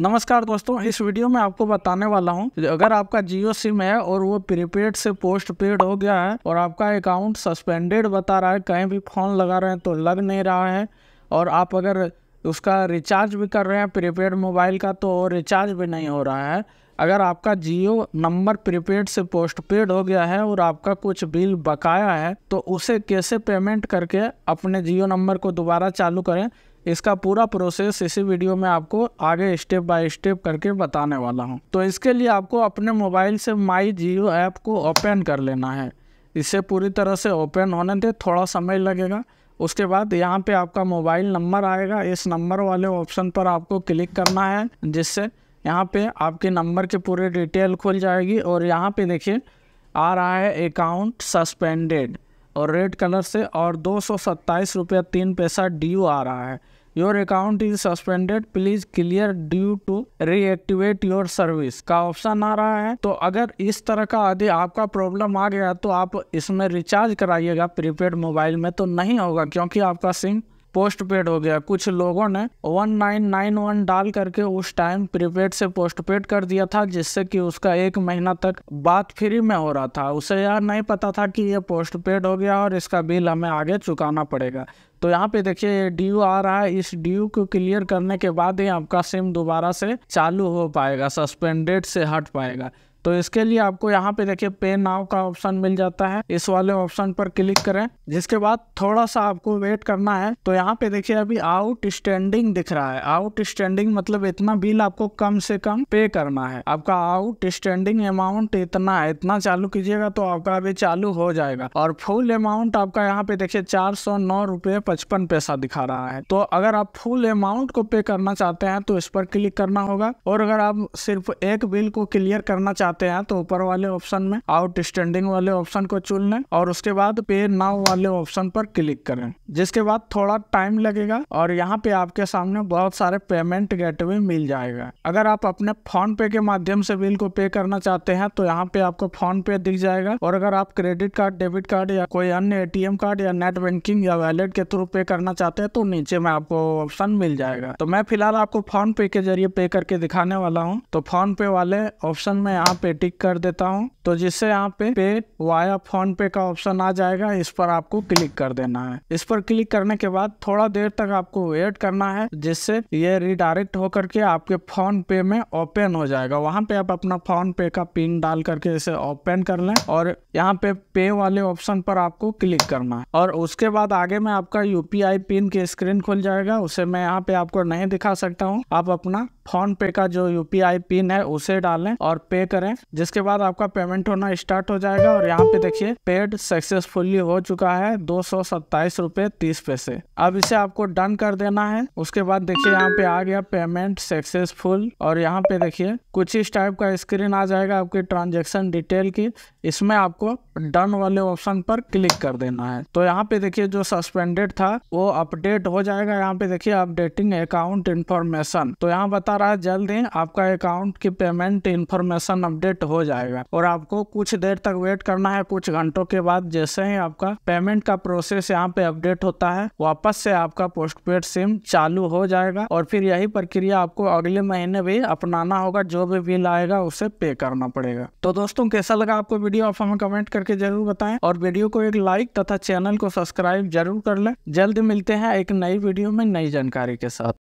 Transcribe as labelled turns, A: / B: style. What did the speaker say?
A: नमस्कार दोस्तों इस वीडियो में आपको बताने वाला हूं अगर आपका जियो सिम है और वो प्रीपेड से पोस्ट पेड हो गया है और आपका अकाउंट सस्पेंडेड बता रहा है कहीं भी फ़ोन लगा रहे हैं तो लग नहीं रहा है और आप अगर उसका रिचार्ज भी कर रहे हैं प्रीपेड मोबाइल का तो रिचार्ज भी नहीं हो रहा है अगर आपका जियो नंबर प्रीपेड से पोस्ट पेड हो गया है और आपका कुछ बिल बकाया है तो उसे कैसे पेमेंट करके अपने जियो नंबर को दोबारा चालू करें इसका पूरा प्रोसेस इसी वीडियो में आपको आगे स्टेप बाय स्टेप करके बताने वाला हूँ तो इसके लिए आपको अपने मोबाइल से माई जियो ऐप को ओपन कर लेना है इसे पूरी तरह से ओपन होने दे थोड़ा समय लगेगा उसके बाद यहाँ पे आपका मोबाइल नंबर आएगा इस नंबर वाले ऑप्शन पर आपको क्लिक करना है जिससे यहाँ पे आपके नंबर के पूरे डिटेल खुल जाएगी और यहाँ पे देखिए आ रहा है अकाउंट सस्पेंडेड और रेड कलर से और दो सौ सत्ताईस तीन पैसा ड्यू आ रहा है your account is suspended please clear due to reactivate your service का ऑप्शन आ रहा है तो अगर इस तरह का यदि आपका प्रॉब्लम आ गया तो आप इसमें रिचार्ज कराइएगा प्रीपेड मोबाइल में तो नहीं होगा क्योंकि आपका सिम पोस्ट पेड हो गया कुछ लोगों ने 1991 डाल करके उस टाइम प्रीपेड से पोस्ट पेड कर दिया था जिससे कि उसका एक महीना तक बात फ्री में हो रहा था उसे यार नहीं पता था कि ये पोस्ट पेड हो गया और इसका बिल हमें आगे चुकाना पड़ेगा तो यहाँ पे देखिए ड्यू आ रहा है इस ड्यू को क्लियर करने के बाद ही आपका सिम दोबारा से चालू हो पाएगा सस्पेंडेड से हट पाएगा तो इसके लिए आपको यहाँ पे देखिए पे नाव का ऑप्शन मिल जाता है इस वाले ऑप्शन पर क्लिक करें जिसके बाद थोड़ा सा आपको वेट करना है तो यहाँ पे देखिए अभी आउट स्टैंडिंग दिख रहा है आउट स्टैंडिंग मतलब इतना बिल आपको कम से कम पे करना है आपका आउट स्टैंडिंग अमाउंट इतना है इतना चालू कीजिएगा तो आपका अभी चालू हो जाएगा और फुल अमाउंट आपका यहाँ पे देखिये चार सौ नौ पचपन पैसा दिखा रहा है तो अगर आप फुल अमाउंट को पे करना चाहते हैं तो इस पर क्लिक करना होगा और अगर आप सिर्फ एक बिल को क्लियर करना चाहते जाते हैं तो ऊपर वाले ऑप्शन में आउट स्टैंडिंग वाले ऑप्शन को चुन लें और उसके बाद पे नाउ वाले ऑप्शन पर क्लिक करें जिसके बाद थोड़ा टाइम लगेगा और यहाँ पे आपके सामने बहुत सारे पेमेंट गेटवे मिल जाएगा अगर आप अपने फोन पे के माध्यम से बिल को पे करना चाहते हैं तो यहाँ पे आपको फोन पे दिख जाएगा और अगर आप क्रेडिट कार्ड डेबिट कार्ड या कोई अन्य एटीएम कार्ड या नेट बैंकिंग या वैलेट के थ्रू पे करना चाहते हैं तो नीचे में आपको ऑप्शन मिल जाएगा तो मैं फिलहाल आपको फोन पे के जरिए पे करके दिखाने वाला हूँ तो फोन पे वाले ऑप्शन में यहाँ पे टिक कर देता हूँ तो जिससे यहाँ पे पे वाया फोन पे का ऑप्शन आ जाएगा इस पर आपको क्लिक कर देना है इस पर क्लिक करने के बाद थोड़ा देर तक आपको वेट करना है जिससे ये रिडायरेक्ट होकर के आपके फोन पे में ओपन हो जाएगा वहाँ पे आप अपना फोन पे का पिन डाल करके इसे ओपन कर लें और यहाँ पे पे वाले ऑप्शन पर आपको क्लिक करना है और उसके बाद आगे में आपका यूपीआई पिन की स्क्रीन खुल जाएगा उसे मैं यहाँ पे आपको नहीं दिखा सकता हूँ आप अपना फोन पे का जो यूपीआई पिन है उसे डालें और पे करें जिसके बाद आपका पेमेंट पेमेंट होना स्टार्ट हो जाएगा और यहाँ पे देखिए पेड सक्सेसफुली हो चुका है दो सौ सत्ताईस रुपये तीस पैसे अब इसे आपको डन कर देना है उसके बाद देखिए यहाँ पे आ गया पेमेंट सक्सेसफुल और यहाँ पे देखिए कुछ इस टाइप का स्क्रीन आ जाएगा आपके ट्रांजेक्शन डिटेल की इसमें आपको डन वाले ऑप्शन पर क्लिक कर देना है तो यहाँ पे देखिए जो सस्पेंडेड था वो अपडेट हो जाएगा यहाँ पे देखिए अपडेटिंग अकाउंट इन्फॉर्मेशन तो यहाँ बता रहा है जल्द ही आपका अकाउंट की पेमेंट इन्फॉर्मेशन अपडेट हो जाएगा और आप आपको कुछ देर तक वेट करना है कुछ घंटों के बाद जैसे ही आपका पेमेंट का प्रोसेस यहाँ पे अपडेट होता है वापस से आपका पोस्टपेड सिम चालू हो जाएगा और फिर यही प्रक्रिया आपको अगले महीने भी अपनाना होगा जो भी बिल आएगा उसे पे करना पड़ेगा तो दोस्तों कैसा लगा आपको वीडियो आप हमें कमेंट करके जरूर बताएं और वीडियो को एक लाइक तथा चैनल को सब्सक्राइब जरूर कर लें जल्द मिलते हैं एक नई वीडियो में नई जानकारी के साथ